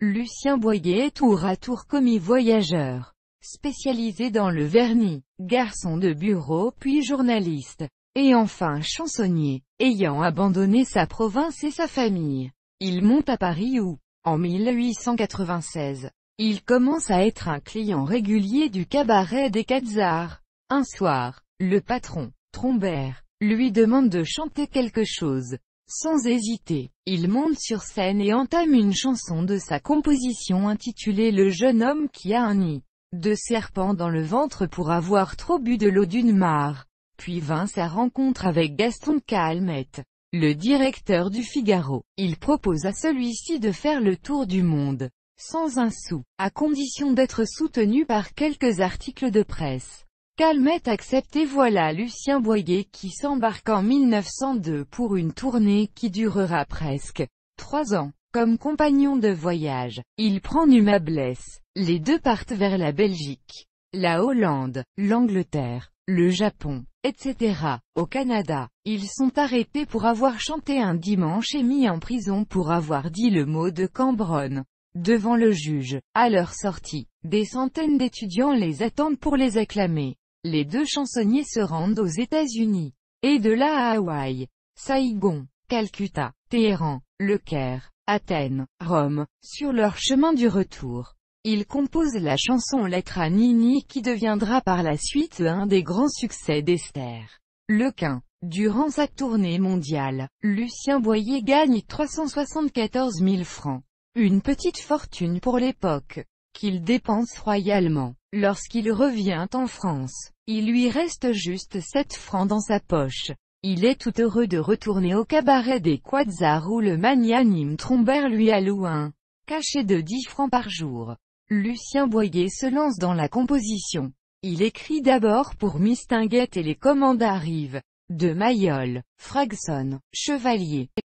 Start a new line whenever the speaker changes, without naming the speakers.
Lucien Boyer est tour à tour commis voyageur, spécialisé dans le vernis, garçon de bureau puis journaliste, et enfin chansonnier, ayant abandonné sa province et sa famille. Il monte à Paris où, en 1896, il commence à être un client régulier du cabaret des Cazars. Un soir, le patron, Trombert, lui demande de chanter quelque chose. Sans hésiter, il monte sur scène et entame une chanson de sa composition intitulée Le jeune homme qui a un nid de serpent dans le ventre pour avoir trop bu de l'eau d'une mare. Puis vint sa rencontre avec Gaston Calmette, le directeur du Figaro. Il propose à celui-ci de faire le tour du monde, sans un sou, à condition d'être soutenu par quelques articles de presse. Calmette accepte et voilà Lucien Boyer qui s'embarque en 1902 pour une tournée qui durera presque trois ans. Comme compagnon de voyage, il prend Numa Blesse. Les deux partent vers la Belgique, la Hollande, l'Angleterre, le Japon, etc. Au Canada, ils sont arrêtés pour avoir chanté un dimanche et mis en prison pour avoir dit le mot de Cambronne. Devant le juge, à leur sortie, des centaines d'étudiants les attendent pour les acclamer. Les deux chansonniers se rendent aux États-Unis. Et de là à Hawaï, Saïgon, Calcutta, Téhéran, Le Caire, Athènes, Rome, sur leur chemin du retour. Ils composent la chanson Lettre à Nini qui deviendra par la suite un des grands succès d'Esther. Lequin. Durant sa tournée mondiale, Lucien Boyer gagne 374 000 francs. Une petite fortune pour l'époque qu'il dépense royalement. Lorsqu'il revient en France, il lui reste juste 7 francs dans sa poche. Il est tout heureux de retourner au cabaret des Quadzars où le magnanime Trombert lui loué un cachet de 10 francs par jour. Lucien Boyer se lance dans la composition. Il écrit d'abord pour Mistinguette et les commandes arrivent. De Mayol, Fragson, Chevalier,